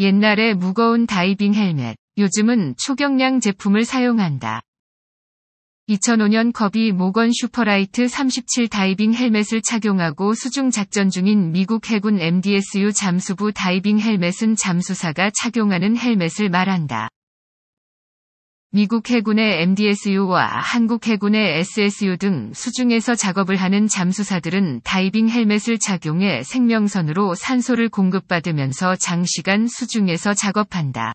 옛날에 무거운 다이빙 헬멧, 요즘은 초경량 제품을 사용한다. 2005년 커비 모건 슈퍼라이트 37 다이빙 헬멧을 착용하고 수중 작전 중인 미국 해군 MDSU 잠수부 다이빙 헬멧은 잠수사가 착용하는 헬멧을 말한다. 미국 해군의 MDSU와 한국 해군의 SSU 등 수중에서 작업을 하는 잠수사들은 다이빙 헬멧을 착용해 생명선으로 산소를 공급받으면서 장시간 수중에서 작업한다.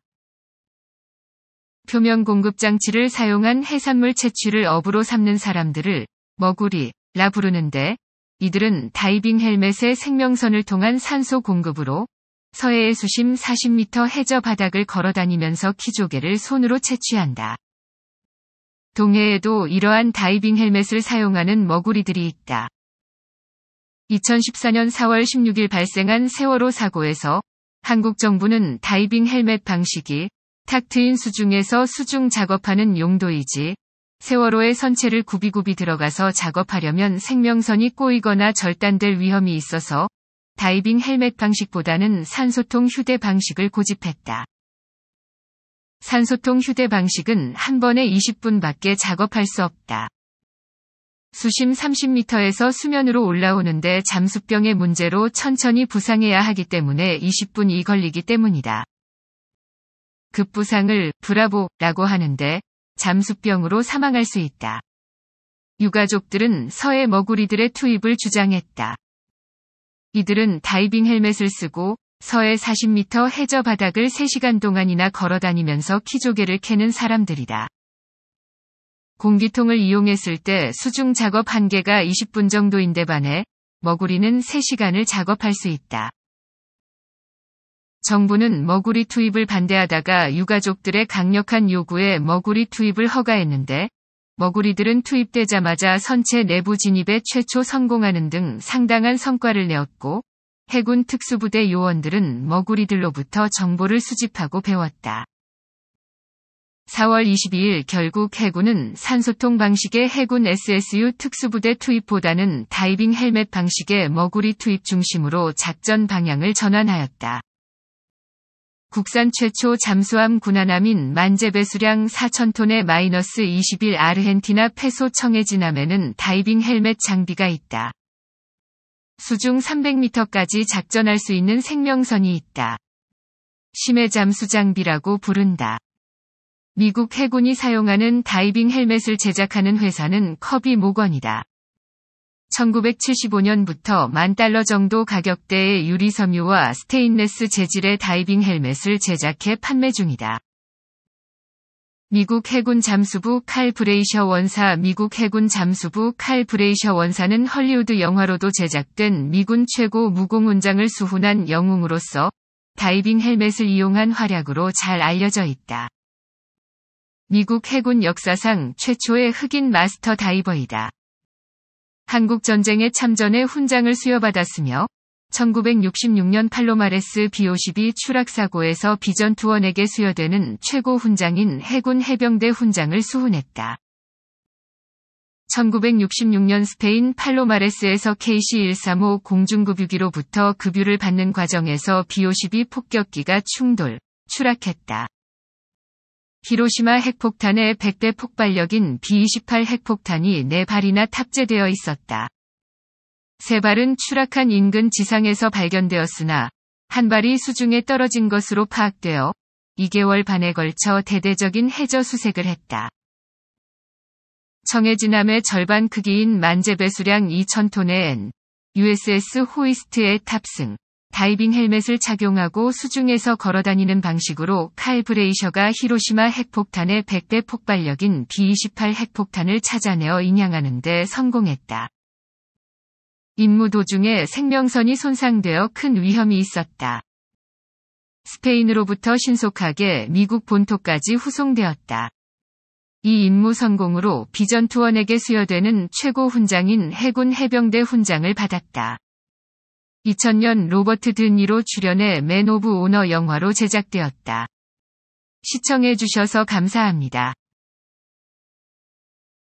표면 공급 장치를 사용한 해산물 채취를 업으로 삼는 사람들을 머구리라 부르는데 이들은 다이빙 헬멧의 생명선을 통한 산소 공급으로 서해의 수심 40m 해저 바닥을 걸어다니면서 키조개를 손으로 채취한다. 동해에도 이러한 다이빙 헬멧을 사용하는 머구리들이 있다. 2014년 4월 16일 발생한 세월호 사고에서 한국 정부는 다이빙 헬멧 방식이 탁 트인 수중에서 수중 작업하는 용도이지 세월호의 선체를 구비구비 들어가서 작업하려면 생명선이 꼬이거나 절단될 위험이 있어서 다이빙 헬멧 방식보다는 산소통 휴대 방식을 고집했다. 산소통 휴대 방식은 한 번에 20분밖에 작업할 수 없다. 수심 30m에서 수면으로 올라오는데 잠수병의 문제로 천천히 부상해야 하기 때문에 20분이 걸리기 때문이다. 급부상을 브라보라고 하는데 잠수병으로 사망할 수 있다. 유가족들은 서해 머구리들의 투입을 주장했다. 이들은 다이빙 헬멧을 쓰고 서해 40m 해저 바닥을 3시간 동안이나 걸어 다니면서 키조개를 캐는 사람들이다. 공기통을 이용했을 때 수중 작업 한계가 20분 정도인데 반해 머구리는 3시간을 작업할 수 있다. 정부는 머구리 투입을 반대하다가 유가족들의 강력한 요구에 머구리 투입을 허가했는데 머구리들은 투입되자마자 선체 내부 진입에 최초 성공하는 등 상당한 성과를 내었고 해군 특수부대 요원들은 머구리들로부터 정보를 수집하고 배웠다. 4월 22일 결국 해군은 산소통 방식의 해군 SSU 특수부대 투입보다는 다이빙 헬멧 방식의 머구리 투입 중심으로 작전 방향을 전환하였다. 국산 최초 잠수함 군함인 만재배수량 4,000톤의 마이너스 21 아르헨티나 페소 청해 진함에는 다이빙 헬멧 장비가 있다. 수중 300m까지 작전할 수 있는 생명선이 있다. 심해 잠수 장비라고 부른다. 미국 해군이 사용하는 다이빙 헬멧을 제작하는 회사는 커비 모건이다. 1975년부터 만 달러 정도 가격대의 유리 섬유와 스테인레스 재질의 다이빙 헬멧을 제작해 판매 중이다. 미국 해군 잠수부 칼 브레이셔 원사 미국 해군 잠수부 칼 브레이셔 원사는 헐리우드 영화로도 제작된 미군 최고 무공훈장을 수훈한 영웅으로서 다이빙 헬멧을 이용한 활약으로 잘 알려져 있다. 미국 해군 역사상 최초의 흑인 마스터 다이버이다. 한국전쟁에 참전해 훈장을 수여받았으며 1966년 팔로마레스 B-52 추락사고에서 비전투원에게 수여되는 최고 훈장인 해군 해병대 훈장을 수훈했다. 1966년 스페인 팔로마레스에서 KC-135 공중급유기로부터 급유를 받는 과정에서 B-52 폭격기가 충돌, 추락했다. 히로시마 핵폭탄의 100대 폭발력인 B-28 핵폭탄이 4발이나 탑재되어 있었다. 3발은 추락한 인근 지상에서 발견되었으나 한 발이 수중에 떨어진 것으로 파악되어 2개월 반에 걸쳐 대대적인 해저 수색을 했다. 청해진함의 절반 크기인 만재배수량 2,000톤의 N, USS 호이스트의 탑승. 다이빙 헬멧을 착용하고 수중에서 걸어다니는 방식으로 칼 브레이셔가 히로시마 핵폭탄의 100대 폭발력인 B-28 핵폭탄을 찾아내어 인양하는 데 성공했다. 임무 도중에 생명선이 손상되어 큰 위험이 있었다. 스페인으로부터 신속하게 미국 본토까지 후송되었다. 이 임무 성공으로 비전투원에게 수여되는 최고 훈장인 해군 해병대 훈장을 받았다. 2000년 로버트 드니로 출연해 맨 오브 오너 영화로 제작되었다. 시청해주셔서 감사합니다.